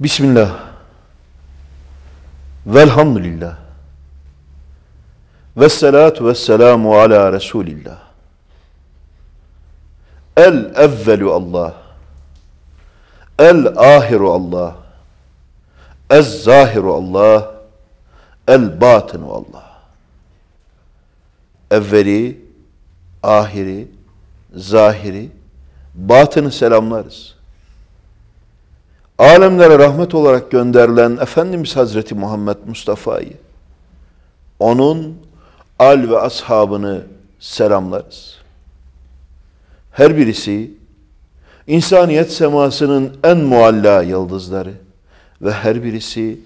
Bismillah. Velhamdülillah. Vessalatu vesselamu ala Resulillah. El evvelu Allah. El ahiru Allah. Ez zahiru Allah. El batinu Allah. Evveli, ahiri, zahiri, batını selamlarız alemlere rahmet olarak gönderilen Efendimiz Hazreti Muhammed Mustafa'yı, onun al ve ashabını selamlarız. Her birisi insaniyet semasının en mualla yıldızları ve her birisi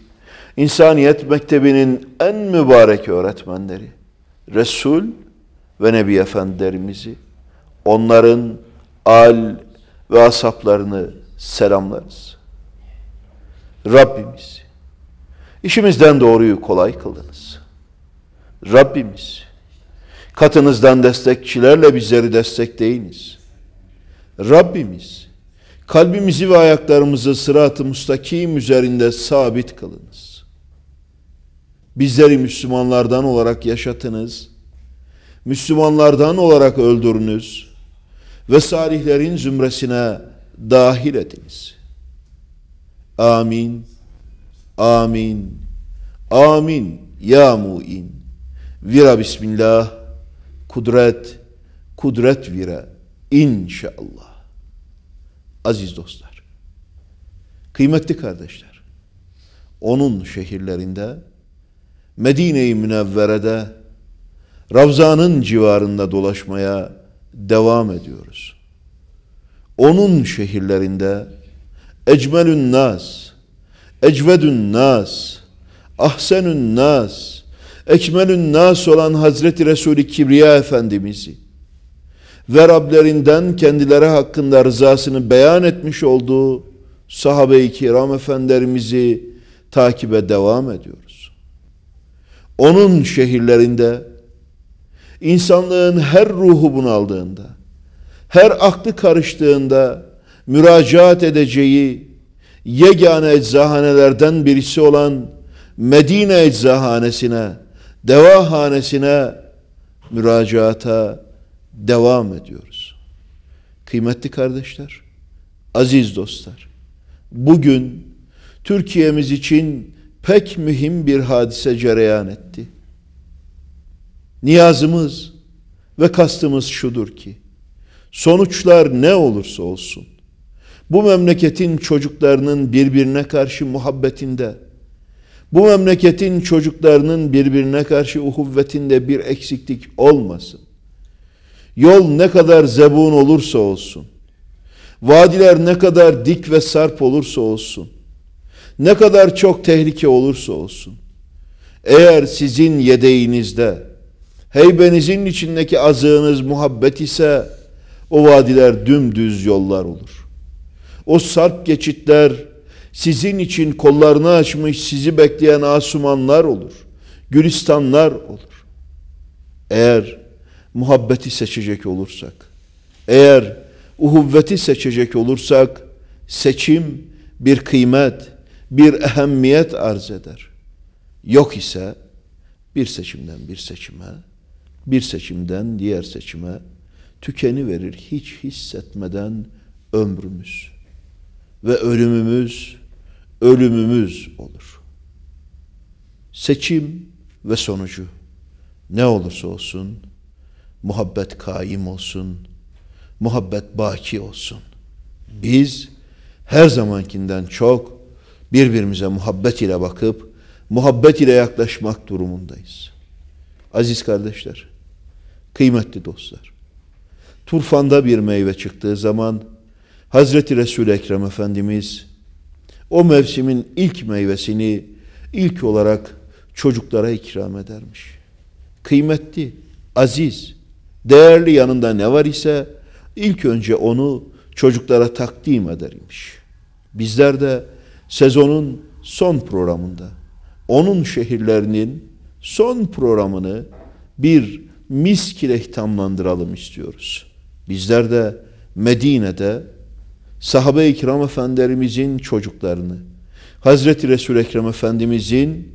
insaniyet mektebinin en mübarek öğretmenleri, Resul ve Nebi Efendilerimizi, onların al ve asaplarını selamlarız. Rabbimiz, işimizden doğruyu kolay kıldınız. Rabbimiz, katınızdan destekçilerle bizleri destekleyiniz. Rabbimiz, kalbimizi ve ayaklarımızı sırat-ı mustakim üzerinde sabit kılınız. Bizleri Müslümanlardan olarak yaşatınız, Müslümanlardan olarak öldürünüz ve salihlerin zümresine dahil ediniz.'' Amin. Amin. Amin. Ya mu'in. Vira bismillah. Kudret. Kudret vira. İnşallah. Aziz dostlar. Kıymetli kardeşler. Onun şehirlerinde Medine-i Münevvere'de Ravza'nın civarında dolaşmaya devam ediyoruz. Onun şehirlerinde ecmelün nas, ecvedün nas, ahsenün nas, ekmelün nas olan Hazreti Resulü Kibriya Efendimiz'i ve Rablerinden kendileri hakkında rızasını beyan etmiş olduğu sahabe-i kiram efendilerimizi takibe devam ediyoruz. Onun şehirlerinde insanlığın her ruhu bunaldığında, her aklı karıştığında müracaat edeceği yegane eczahanelerden birisi olan Medine eczahanesine, devahanesine müracaata devam ediyoruz. Kıymetli kardeşler, aziz dostlar, bugün Türkiye'miz için pek mühim bir hadise cereyan etti. Niyazımız ve kastımız şudur ki, sonuçlar ne olursa olsun, bu memleketin çocuklarının birbirine karşı muhabbetinde, bu memleketin çocuklarının birbirine karşı uhuvvetinde bir eksiklik olmasın. Yol ne kadar zebun olursa olsun, vadiler ne kadar dik ve sarp olursa olsun, ne kadar çok tehlike olursa olsun, eğer sizin yedeğinizde, heybenizin içindeki azığınız muhabbet ise, o vadiler dümdüz yollar olur. O sarp geçitler sizin için kollarını açmış sizi bekleyen asumanlar olur. Gülistanlar olur. Eğer muhabbeti seçecek olursak, eğer uhuvveti seçecek olursak seçim bir kıymet, bir ehemmiyet arz eder. Yok ise bir seçimden bir seçime, bir seçimden diğer seçime tükeni verir hiç hissetmeden ömrümüz ve ölümümüz ölümümüz olur. Seçim ve sonucu ne olursa olsun muhabbet kaim olsun, muhabbet baki olsun. Biz her zamankinden çok birbirimize muhabbet ile bakıp muhabbet ile yaklaşmak durumundayız. Aziz kardeşler, kıymetli dostlar. Turfanda bir meyve çıktığı zaman Hazreti Resul Ekrem Efendimiz o mevsimin ilk meyvesini ilk olarak çocuklara ikram edermiş. Kıymetli, aziz, değerli yanında ne var ise ilk önce onu çocuklara takdim edermiş. Bizler de sezonun son programında onun şehirlerinin son programını bir misk ile istiyoruz. Bizler de Medine'de sahabe-i kiram efendilerimizin çocuklarını, Hazreti Resul Ekrem Efendimizin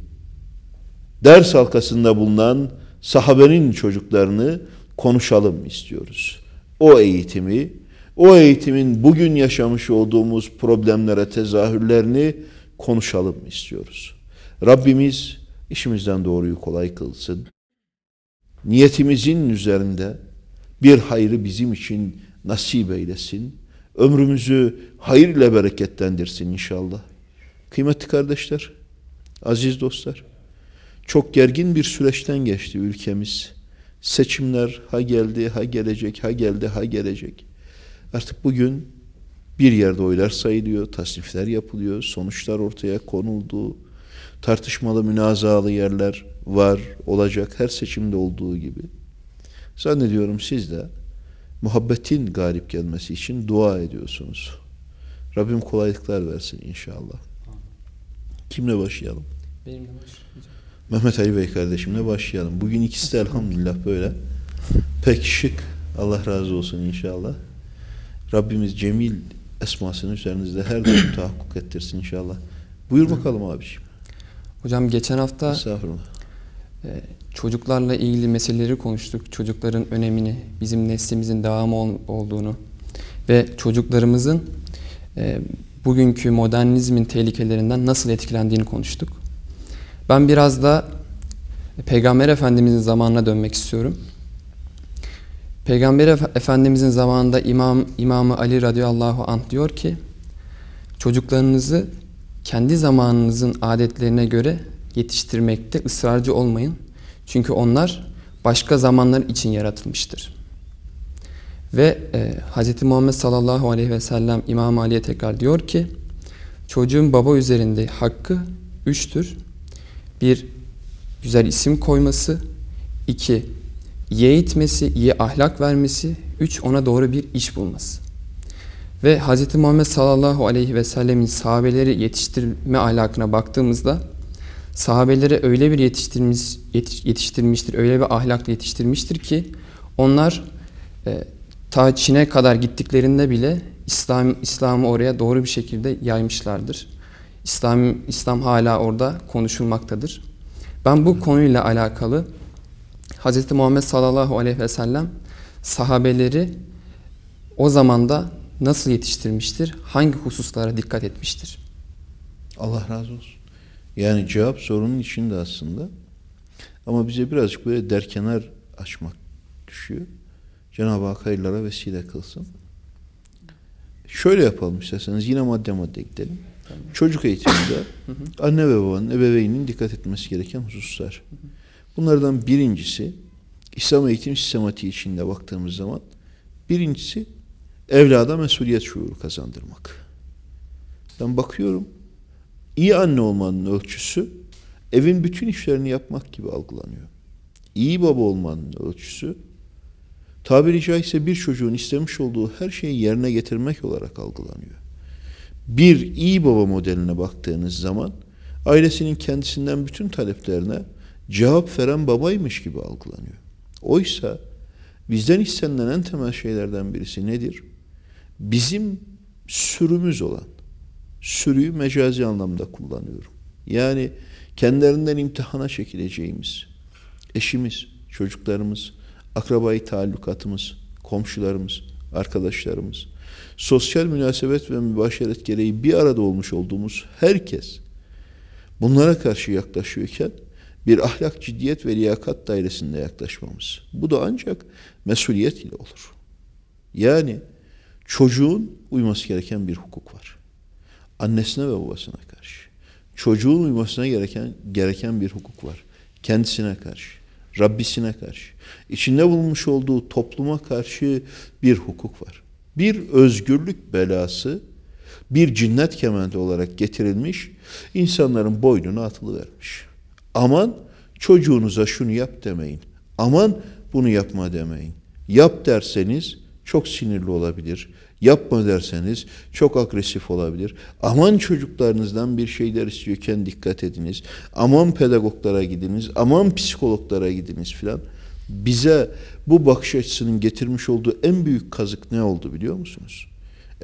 ders halkasında bulunan sahabenin çocuklarını konuşalım istiyoruz. O eğitimi, o eğitimin bugün yaşamış olduğumuz problemlere tezahürlerini konuşalım istiyoruz. Rabbimiz işimizden doğruyu kolay kılsın. Niyetimizin üzerinde bir hayrı bizim için nasip eylesin. Ömrümüzü hayır ile bereketlendirsin inşallah. Kıymetli kardeşler, aziz dostlar, çok gergin bir süreçten geçti ülkemiz. Seçimler ha geldi, ha gelecek, ha geldi, ha gelecek. Artık bugün bir yerde oylar sayılıyor, tasnifler yapılıyor, sonuçlar ortaya konuldu. Tartışmalı, münazalı yerler var, olacak her seçimde olduğu gibi. Zannediyorum siz de muhabbetin garip gelmesi için dua ediyorsunuz. Rabbim kolaylıklar versin inşallah. Kimle başlayalım? Benimle başlayacağım. Mehmet Ali Bey kardeşimle başlayalım. Bugün ikisi de elhamdülillah böyle. Pek şık. Allah razı olsun inşallah. Rabbimiz Cemil esmasını üzerinizde her daim tahakkuk ettirsin inşallah. Buyur bakalım abiciğim. Hocam geçen hafta Estağfurullah. E, Çocuklarla ilgili meseleleri konuştuk. Çocukların önemini, bizim neslimizin devamı olduğunu ve çocuklarımızın e, bugünkü modernizmin tehlikelerinden nasıl etkilendiğini konuştuk. Ben biraz da Peygamber Efendimizin zamanına dönmek istiyorum. Peygamber Efendimizin zamanında İmam İmamı Ali radıyallahu anh diyor ki: Çocuklarınızı kendi zamanınızın adetlerine göre yetiştirmekte ısrarcı olmayın. Çünkü onlar başka zamanlar için yaratılmıştır. Ve e, Hz. Muhammed sallallahu aleyhi ve sellem İmam Ali'ye tekrar diyor ki çocuğun baba üzerinde hakkı üçtür. Bir, güzel isim koyması. iki iyi eğitmesi, iyi ahlak vermesi. Üç, ona doğru bir iş bulması. Ve Hz. Muhammed sallallahu aleyhi ve sellemin sahabeleri yetiştirme ahlakına baktığımızda sahabeleri öyle bir yetiştirmiş, yetiştirmiştir, öyle bir ahlakla yetiştirmiştir ki onlar e, ta Çin'e kadar gittiklerinde bile İslam İslam'ı oraya doğru bir şekilde yaymışlardır. İslam İslam hala orada konuşulmaktadır. Ben bu konuyla alakalı Hz. Muhammed sallallahu aleyhi ve sellem sahabeleri o zamanda nasıl yetiştirmiştir? Hangi hususlara dikkat etmiştir? Allah razı olsun. Yani cevap sorunun içinde aslında. Ama bize birazcık böyle derkenar açmak düşüyor. Cenab-ı Hak hayırlara vesile kılsın. Şöyle yapalım isterseniz yine madde madde gidelim. Tamam. Çocuk eğitiminde anne ve babanın, ebeveynin dikkat etmesi gereken hususlar. Bunlardan birincisi İslam eğitim sistematiği içinde baktığımız zaman birincisi evlada mesuliyet şuuru kazandırmak. Ben bakıyorum İyi anne olmanın ölçüsü evin bütün işlerini yapmak gibi algılanıyor. İyi baba olmanın ölçüsü tabiri caizse bir çocuğun istemiş olduğu her şeyi yerine getirmek olarak algılanıyor. Bir iyi baba modeline baktığınız zaman ailesinin kendisinden bütün taleplerine cevap veren babaymış gibi algılanıyor. Oysa bizden istenilen en temel şeylerden birisi nedir? Bizim sürümüz olan, sürüyü mecazi anlamda kullanıyorum. Yani kendilerinden imtihana çekileceğimiz, eşimiz, çocuklarımız, akrabayı taallukatımız, komşularımız, arkadaşlarımız, sosyal münasebet ve mübaşeret gereği bir arada olmuş olduğumuz herkes bunlara karşı yaklaşıyorken bir ahlak, ciddiyet ve liyakat dairesinde yaklaşmamız. Bu da ancak mesuliyet ile olur. Yani çocuğun uyması gereken bir hukuk var. Annesine ve babasına karşı. Çocuğun uymasına gereken gereken bir hukuk var. Kendisine karşı, Rabbisine karşı. içinde bulunmuş olduğu topluma karşı bir hukuk var. Bir özgürlük belası bir cinnet kemendi olarak getirilmiş, insanların boynuna atılıvermiş. Aman çocuğunuza şunu yap demeyin. Aman bunu yapma demeyin. Yap derseniz çok sinirli olabilir Yapma derseniz çok agresif olabilir. Aman çocuklarınızdan bir şeyler istiyorken dikkat ediniz. Aman pedagoglara gidiniz. Aman psikologlara gidiniz filan. Bize bu bakış açısının getirmiş olduğu en büyük kazık ne oldu biliyor musunuz?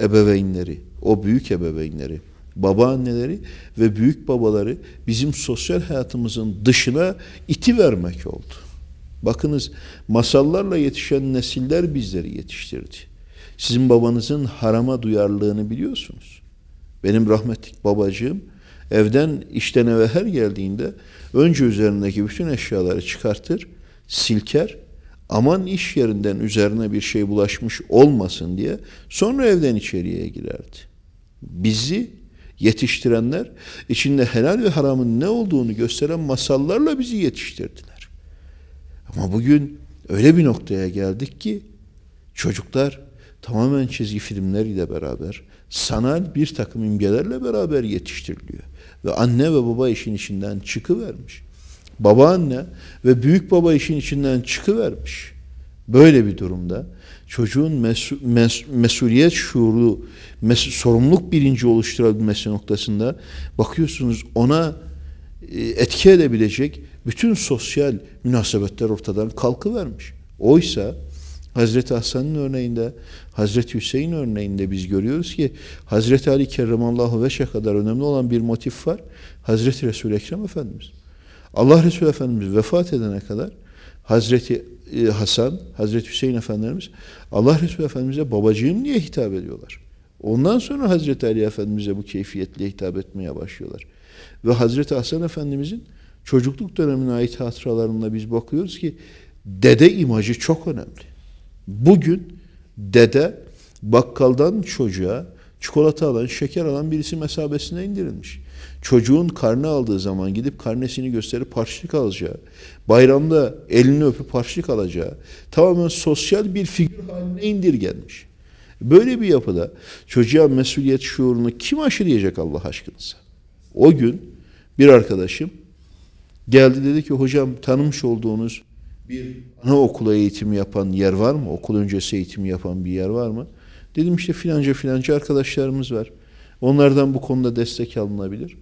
Ebeveynleri, o büyük ebeveynleri, babaanneleri ve büyük babaları bizim sosyal hayatımızın dışına iti vermek oldu. Bakınız masallarla yetişen nesiller bizleri yetiştirdi. Sizin babanızın harama duyarlılığını biliyorsunuz. Benim rahmetlik babacığım evden işten eve her geldiğinde önce üzerindeki bütün eşyaları çıkartır, silker. Aman iş yerinden üzerine bir şey bulaşmış olmasın diye sonra evden içeriye girerdi. Bizi yetiştirenler içinde helal ve haramın ne olduğunu gösteren masallarla bizi yetiştirdiler. Ama bugün öyle bir noktaya geldik ki çocuklar tamamen çizgi filmler ile beraber sanal bir takım imgelerle beraber yetiştiriliyor. Ve anne ve baba işin içinden çıkıvermiş. Babaanne ve büyük baba işin içinden çıkıvermiş. Böyle bir durumda çocuğun mesul, mes, mesuliyet şuuru, mes, sorumluluk bilinci oluşturabilmesi noktasında bakıyorsunuz ona e, etki edebilecek bütün sosyal münasebetler ortadan kalkıvermiş. Oysa Hazreti Hasan'ın örneğinde, Hazreti Hüseyin örneğinde biz görüyoruz ki Hazreti Ali Kerremallahu Veşe kadar önemli olan bir motif var. Hazreti Resul Ekrem Efendimiz. Allah Resulü Efendimiz vefat edene kadar Hazreti e, Hasan, Hazreti Hüseyin Efendimiz Allah Resulü Efendimiz'e babacığım diye hitap ediyorlar. Ondan sonra Hazreti Ali Efendimiz'e bu keyfiyetle hitap etmeye başlıyorlar. Ve Hazreti Hasan Efendimiz'in çocukluk dönemine ait hatıralarında biz bakıyoruz ki dede imajı çok önemli. Bugün dede bakkaldan çocuğa çikolata alan, şeker alan birisi mesabesine indirilmiş. Çocuğun karne aldığı zaman gidip karnesini gösterip parçalık alacağı, bayramda elini öpüp parçalık alacağı tamamen sosyal bir figür haline indirgenmiş. Böyle bir yapıda çocuğa mesuliyet şuurunu kim aşırıyacak Allah aşkınıza? O gün bir arkadaşım geldi dedi ki hocam tanımış olduğunuz bir anaokulu eğitimi yapan yer var mı? Okul öncesi eğitimi yapan bir yer var mı? Dedim işte filanca filanca arkadaşlarımız var. Onlardan bu konuda destek alınabilir.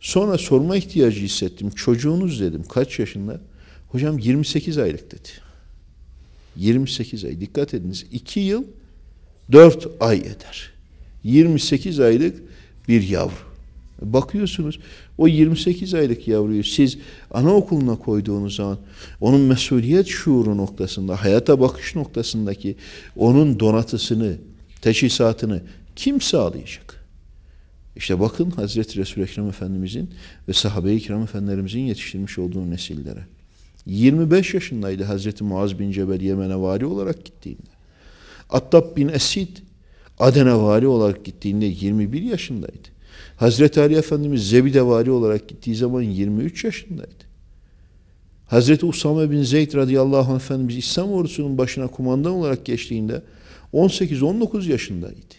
Sonra sorma ihtiyacı hissettim. Çocuğunuz dedim kaç yaşında? Hocam 28 aylık dedi. 28 ay. Dikkat ediniz 2 yıl 4 ay eder. 28 aylık bir yavru. Bakıyorsunuz o 28 aylık yavruyu siz anaokuluna koyduğunuz zaman onun mesuliyet şuuru noktasında, hayata bakış noktasındaki onun donatısını, teşhisatını kim sağlayacak? İşte bakın Hazreti Resul Ekrem Efendimizin ve sahabe-i kiram efendilerimizin yetiştirmiş olduğu nesillere. 25 yaşındaydı Hazreti Muaz bin Cebel Yemen'e vali olarak gittiğinde. Attab bin Esid Aden'e vali olarak gittiğinde 21 yaşındaydı. Hazreti Ali Efendimiz Zebide Vali olarak gittiği zaman 23 yaşındaydı. Hazreti Usame bin Zeyd radıyallahu anh Efendimiz İslam ordusunun başına kumandan olarak geçtiğinde 18-19 yaşındaydı.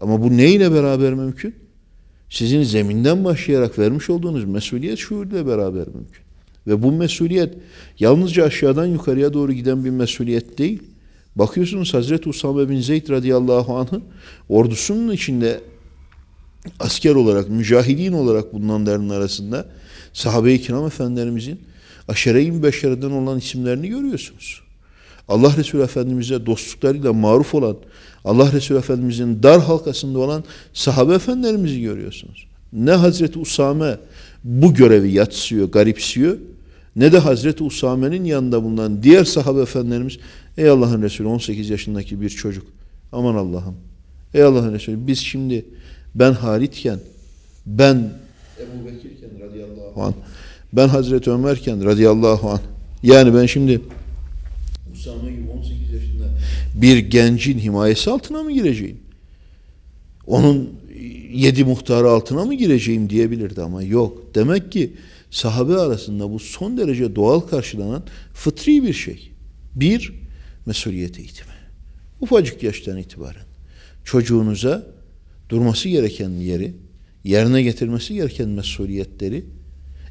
Ama bu neyle beraber mümkün? Sizin zeminden başlayarak vermiş olduğunuz mesuliyet şuuruyla beraber mümkün. Ve bu mesuliyet yalnızca aşağıdan yukarıya doğru giden bir mesuliyet değil. Bakıyorsunuz Hazreti Usame bin Zeyd radıyallahu anh'ın ordusunun içinde asker olarak, mücahidin olarak bulunanların arasında sahabe-i kiram efendilerimizin aşere-i beşereden olan isimlerini görüyorsunuz. Allah Resulü Efendimiz'e dostluklarıyla maruf olan, Allah Resulü Efendimiz'in dar halkasında olan sahabe efendilerimizi görüyorsunuz. Ne Hazreti Usame bu görevi yatsıyor, garipsiyor ne de Hazreti Usame'nin yanında bulunan diğer sahabe efendilerimiz ey Allah'ın Resulü 18 yaşındaki bir çocuk aman Allah'ım ey Allah'ın Resulü biz şimdi ben Haritken, ben Ebu Bekirken radıyallahu anh, ben Hazreti Ömerken radıyallahu anh. Yani ben şimdi Usame gibi 18 yaşında bir gencin himayesi altına mı gireceğim? Onun yedi muhtarı altına mı gireceğim diyebilirdi ama yok. Demek ki sahabe arasında bu son derece doğal karşılanan fıtri bir şey. Bir, mesuliyet eğitimi. Ufacık yaştan itibaren çocuğunuza durması gereken yeri, yerine getirmesi gereken mesuliyetleri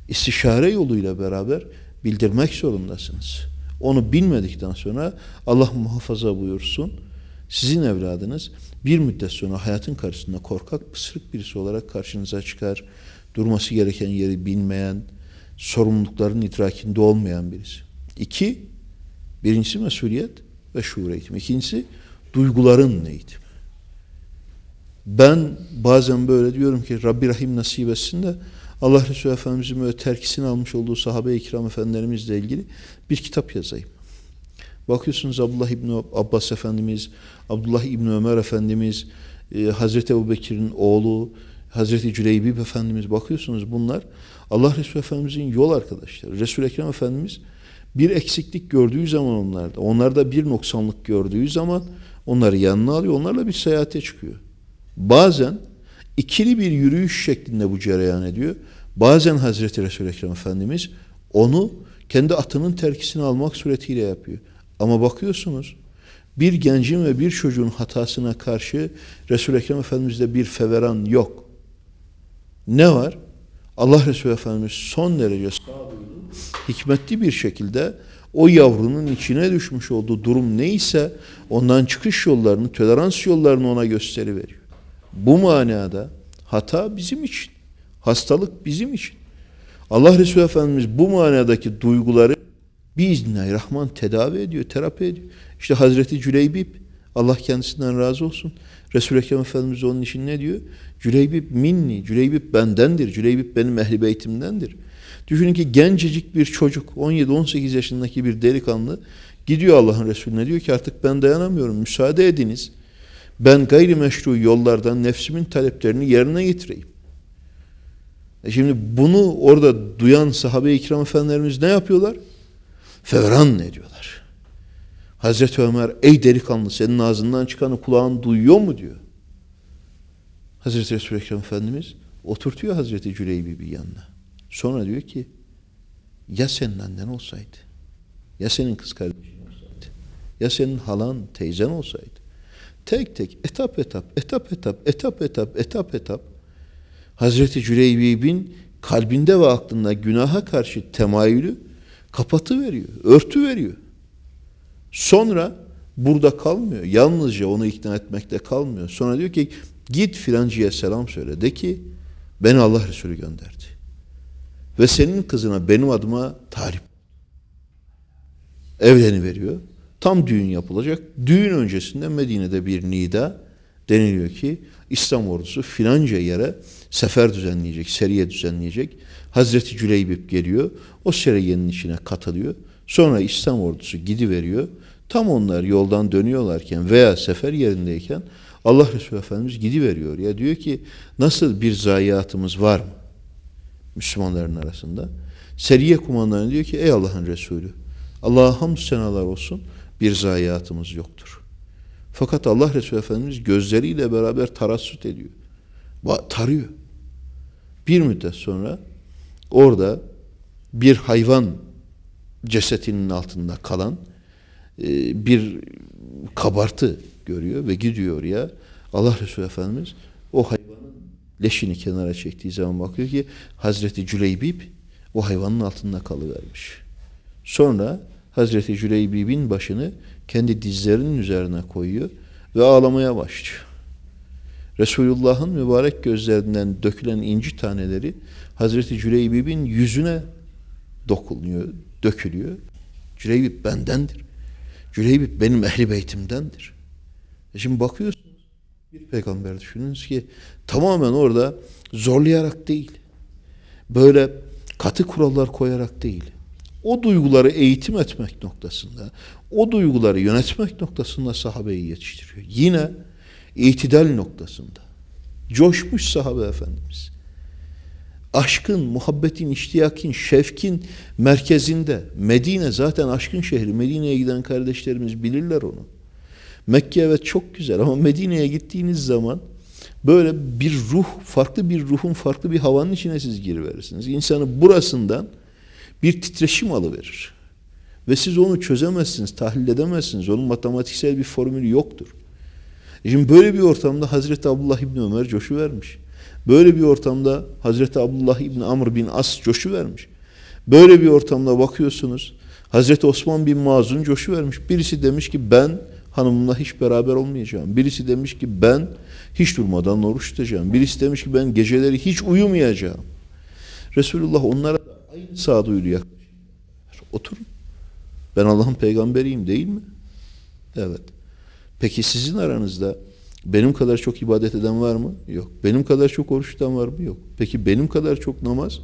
istişare yoluyla beraber bildirmek zorundasınız. Onu bilmedikten sonra Allah muhafaza buyursun sizin evladınız bir müddet sonra hayatın karşısında korkak, pısırık birisi olarak karşınıza çıkar. Durması gereken yeri bilmeyen, sorumlulukların idrakinde olmayan birisi. İki, birincisi mesuliyet ve şuur eğitimi. İkincisi duyguların eğitimi. Ben bazen böyle diyorum ki Rabbi Rahim nasip etsin de Allah Resulü Efendimiz'in böyle terkisini almış olduğu sahabe-i kiram efendilerimizle ilgili bir kitap yazayım. Bakıyorsunuz Abdullah İbni Abbas Efendimiz, Abdullah İbni Ömer Efendimiz, e, Hazreti Ebu Bekir'in oğlu, Hazreti Cüleybib Efendimiz bakıyorsunuz bunlar Allah Resulü Efendimiz'in yol arkadaşları. Resul-i Ekrem Efendimiz bir eksiklik gördüğü zaman onlarda, onlarda bir noksanlık gördüğü zaman onları yanına alıyor, onlarla bir seyahate çıkıyor. Bazen ikili bir yürüyüş şeklinde bu cereyan ediyor. Bazen Hazreti Resul Ekrem Efendimiz onu kendi atının terkisini almak suretiyle yapıyor. Ama bakıyorsunuz bir gencin ve bir çocuğun hatasına karşı resul Ekrem Efendimiz'de bir feveran yok. Ne var? Allah Resulü Efendimiz son derece hikmetli bir şekilde o yavrunun içine düşmüş olduğu durum neyse ondan çıkış yollarını, tolerans yollarını ona gösteriveriyor. Bu manada hata bizim için. Hastalık bizim için. Allah Resulü Efendimiz bu manadaki duyguları Rahman tedavi ediyor, terapi ediyor. İşte Hazreti Cüleybip Allah kendisinden razı olsun. Resul-i Ekrem Efendimiz onun için ne diyor? Cüleybip minni, Cüleybip bendendir, Cüleybip benim ehli beytimdendir. Düşünün ki gencecik bir çocuk, 17-18 yaşındaki bir delikanlı gidiyor Allah'ın Resulüne diyor ki artık ben dayanamıyorum, müsaade ediniz.'' ben gayrimeşru yollardan nefsimin taleplerini yerine getireyim. E şimdi bunu orada duyan sahabe-i kiram efendilerimiz ne yapıyorlar? Fevran ne diyorlar? Hazreti Ömer ey delikanlı senin ağzından çıkanı kulağın duyuyor mu diyor. Hazreti Resulü Ekrem Efendimiz oturtuyor Hazreti Cüleybi bir yanına. Sonra diyor ki ya senin annen olsaydı ya senin kız kardeşin olsaydı ya senin halan teyzen olsaydı Tek tek, etap etap, etap etap, etap etap, etap etap. Hazreti Cüleybib'in kalbinde ve aklında günaha karşı temayülü kapatı veriyor, örtü veriyor. Sonra burada kalmıyor. Yalnızca onu ikna etmekte kalmıyor. Sonra diyor ki git filancıya selam söyle. De ki beni Allah Resulü gönderdi. Ve senin kızına benim adıma talip. Evleni veriyor. Tam düğün yapılacak. Düğün öncesinde Medine'de bir nida deniliyor ki İslam ordusu filanca yere sefer düzenleyecek, seriye düzenleyecek. Hazreti Cüleybip geliyor. O seriyenin içine katılıyor. Sonra İslam ordusu gidiveriyor. Tam onlar yoldan dönüyorlarken veya sefer yerindeyken Allah Resulü Efendimiz gidiveriyor. Ya diyor ki nasıl bir zayiatımız var mı? Müslümanların arasında. Seriye kumandanı diyor ki ey Allah'ın Resulü Allah'a hamd senalar olsun.'' bir zayiatımız yoktur. Fakat Allah Resulü Efendimiz gözleriyle beraber tarassut ediyor. Tarıyor. Bir müddet sonra orada bir hayvan cesetinin altında kalan e, bir kabartı görüyor ve gidiyor ya Allah Resulü Efendimiz o hayvanın leşini kenara çektiği zaman bakıyor ki Hazreti Cüleybi'p o hayvanın altında kalıvermiş. Sonra Hazreti Cüleybib'in başını kendi dizlerinin üzerine koyuyor ve ağlamaya başlıyor. Resulullah'ın mübarek gözlerinden dökülen inci taneleri Hazreti Cüleybib'in yüzüne dokunuyor, dökülüyor. Cüleybib bendendir. Cüleybib benim ehli beytimdendir. E şimdi bakıyorsunuz bir peygamber düşününüz ki tamamen orada zorlayarak değil, böyle katı kurallar koyarak değil, o duyguları eğitim etmek noktasında, o duyguları yönetmek noktasında sahabeyi yetiştiriyor. Yine itidal noktasında. Coşmuş sahabe efendimiz. Aşkın, muhabbetin, iştiyakin, şefkin merkezinde. Medine zaten aşkın şehri. Medine'ye giden kardeşlerimiz bilirler onu. Mekke evet çok güzel ama Medine'ye gittiğiniz zaman böyle bir ruh, farklı bir ruhun, farklı bir havanın içine siz giriverirsiniz. İnsanı burasından bir titreşim alıverir. Ve siz onu çözemezsiniz, tahlil edemezsiniz. Onun matematiksel bir formülü yoktur. E şimdi böyle bir ortamda Hazreti Abdullah İbni Ömer coşu vermiş. Böyle bir ortamda Hazreti Abdullah İbni Amr bin As coşu vermiş. Böyle bir ortamda bakıyorsunuz Hazreti Osman bin Mazun coşu vermiş. Birisi demiş ki ben hanımımla hiç beraber olmayacağım. Birisi demiş ki ben hiç durmadan oruç tutacağım. Birisi demiş ki ben geceleri hiç uyumayacağım. Resulullah onlara aynı sağduyulu yaklaşım. Oturun. Ben Allah'ın peygamberiyim değil mi? Evet. Peki sizin aranızda benim kadar çok ibadet eden var mı? Yok. Benim kadar çok oruç tutan var mı? Yok. Peki benim kadar çok namaz?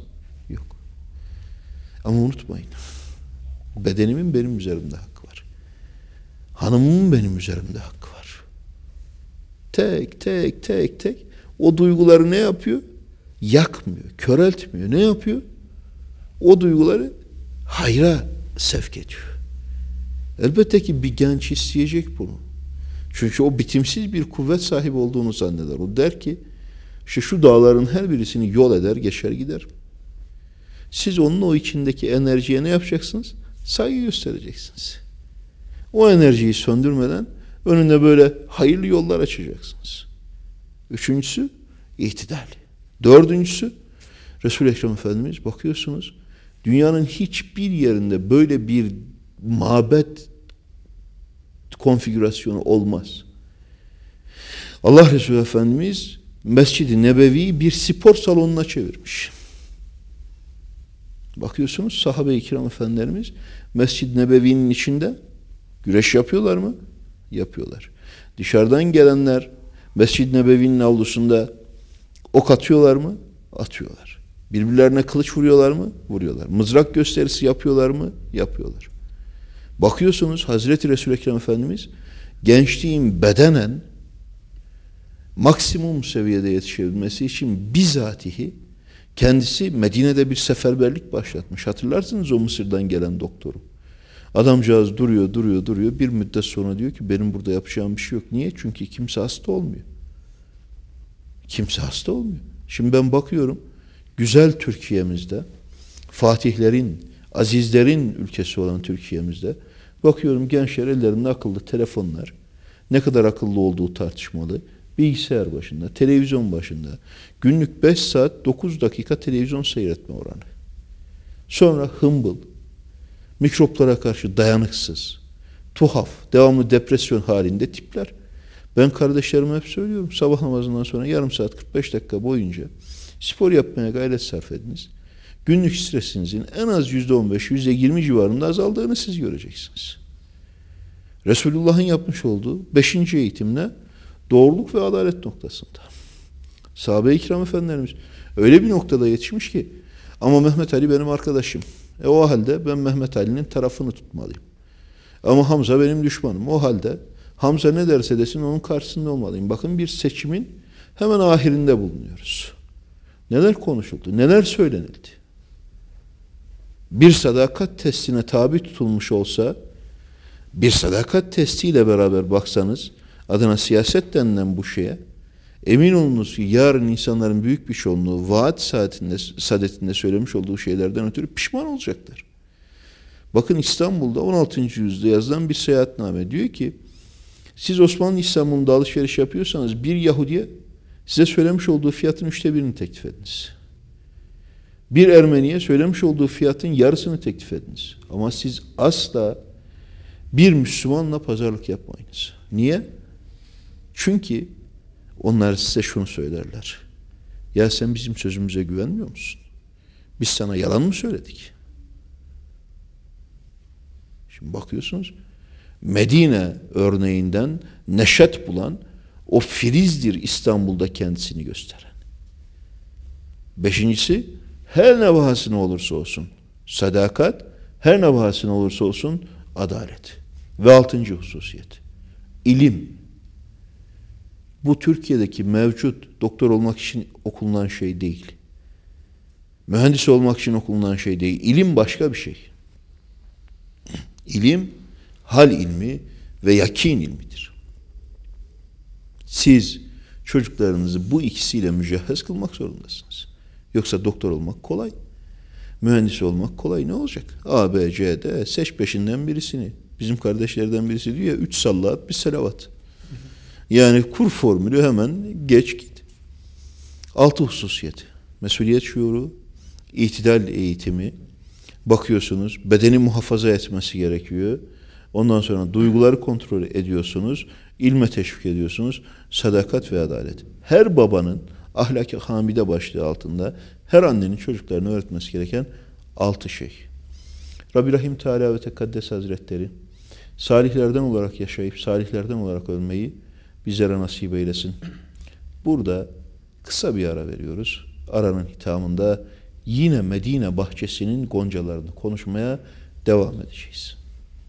Yok. Ama unutmayın. Bedenimin benim üzerimde hakkı var. Hanımımın benim üzerimde hakkı var. Tek tek tek tek o duyguları ne yapıyor? Yakmıyor, köreltmiyor. Ne yapıyor? o duyguları hayra sevk ediyor. Elbette ki bir genç isteyecek bunu. Çünkü o bitimsiz bir kuvvet sahibi olduğunu zanneder. O der ki işte şu dağların her birisini yol eder, geçer gider. Siz onun o içindeki enerjiye ne yapacaksınız? Saygı göstereceksiniz. O enerjiyi söndürmeden önünde böyle hayırlı yollar açacaksınız. Üçüncüsü itidal. Dördüncüsü Resul-i Ekrem Efendimiz bakıyorsunuz Dünyanın hiçbir yerinde böyle bir mabet konfigürasyonu olmaz. Allah Resulü Efendimiz Mescid-i Nebevi'yi bir spor salonuna çevirmiş. Bakıyorsunuz sahabe-i kiram efendilerimiz Mescid-i Nebevi'nin içinde güreş yapıyorlar mı? Yapıyorlar. Dışarıdan gelenler Mescid-i Nebevi'nin avlusunda ok atıyorlar mı? Atıyorlar. Birbirlerine kılıç vuruyorlar mı? Vuruyorlar. Mızrak gösterisi yapıyorlar mı? Yapıyorlar. Bakıyorsunuz Hazreti Resul Ekrem Efendimiz gençliğin bedenen maksimum seviyede yetişebilmesi için bizatihi kendisi Medine'de bir seferberlik başlatmış. Hatırlarsınız o Mısır'dan gelen doktoru. Adamcağız duruyor, duruyor, duruyor. Bir müddet sonra diyor ki benim burada yapacağım bir şey yok. Niye? Çünkü kimse hasta olmuyor. Kimse hasta olmuyor. Şimdi ben bakıyorum güzel Türkiye'mizde, fatihlerin, azizlerin ülkesi olan Türkiye'mizde bakıyorum gençler ellerinde akıllı telefonlar, ne kadar akıllı olduğu tartışmalı, bilgisayar başında, televizyon başında, günlük 5 saat 9 dakika televizyon seyretme oranı. Sonra hımbıl, mikroplara karşı dayanıksız, tuhaf, devamlı depresyon halinde tipler. Ben kardeşlerime hep söylüyorum sabah namazından sonra yarım saat 45 dakika boyunca Spor yapmaya gayret sarf ediniz. Günlük stresinizin en az yüzde on beş, yüzde yirmi civarında azaldığını siz göreceksiniz. Resulullah'ın yapmış olduğu beşinci eğitimle doğruluk ve adalet noktasında. Sahabe-i kiram efendilerimiz öyle bir noktada yetişmiş ki ama Mehmet Ali benim arkadaşım. E o halde ben Mehmet Ali'nin tarafını tutmalıyım. Ama Hamza benim düşmanım. O halde Hamza ne derse desin onun karşısında olmalıyım. Bakın bir seçimin hemen ahirinde bulunuyoruz. Neler konuşuldu, neler söylenildi. Bir sadakat testine tabi tutulmuş olsa, bir sadakat testiyle beraber baksanız, adına siyaset denilen bu şeye, emin olunuz ki yarın insanların büyük bir çoğunluğu vaat saatinde, saadetinde söylemiş olduğu şeylerden ötürü pişman olacaklar. Bakın İstanbul'da 16. yüzyılda yazılan bir seyahatname diyor ki, siz Osmanlı İstanbul'da alışveriş yapıyorsanız bir Yahudi'ye size söylemiş olduğu fiyatın üçte birini teklif ediniz. Bir Ermeniye söylemiş olduğu fiyatın yarısını teklif ediniz. Ama siz asla bir Müslümanla pazarlık yapmayınız. Niye? Çünkü onlar size şunu söylerler. Ya sen bizim sözümüze güvenmiyor musun? Biz sana yalan mı söyledik? Şimdi bakıyorsunuz Medine örneğinden neşet bulan o Filiz'dir İstanbul'da kendisini gösteren. Beşincisi her nevahası ne olursa olsun sadakat, her nevahası ne olursa olsun adalet. Ve altıncı hususiyet ilim. Bu Türkiye'deki mevcut doktor olmak için okunulan şey değil. Mühendis olmak için okunulan şey değil. İlim başka bir şey. İlim hal ilmi ve yakin ilmidir. Siz çocuklarınızı bu ikisiyle mücehhez kılmak zorundasınız. Yoksa doktor olmak kolay. Mühendis olmak kolay ne olacak? A, B, C, D seç peşinden birisini. Bizim kardeşlerden birisi diyor ya üç sallat bir selavat. Yani kur formülü hemen geç git. Altı hususiyet. Mesuliyet şuuru, itidal eğitimi. Bakıyorsunuz bedeni muhafaza etmesi gerekiyor. Ondan sonra duyguları kontrol ediyorsunuz ilme teşvik ediyorsunuz, sadakat ve adalet. Her babanın ahlaki hamide başlığı altında her annenin çocuklarını öğretmesi gereken altı şey. Rabbi Rahim Teala ve Tekaddes Hazretleri salihlerden olarak yaşayıp salihlerden olarak ölmeyi bizlere nasip eylesin. Burada kısa bir ara veriyoruz. Aranın hitamında yine Medine bahçesinin goncalarını konuşmaya devam edeceğiz.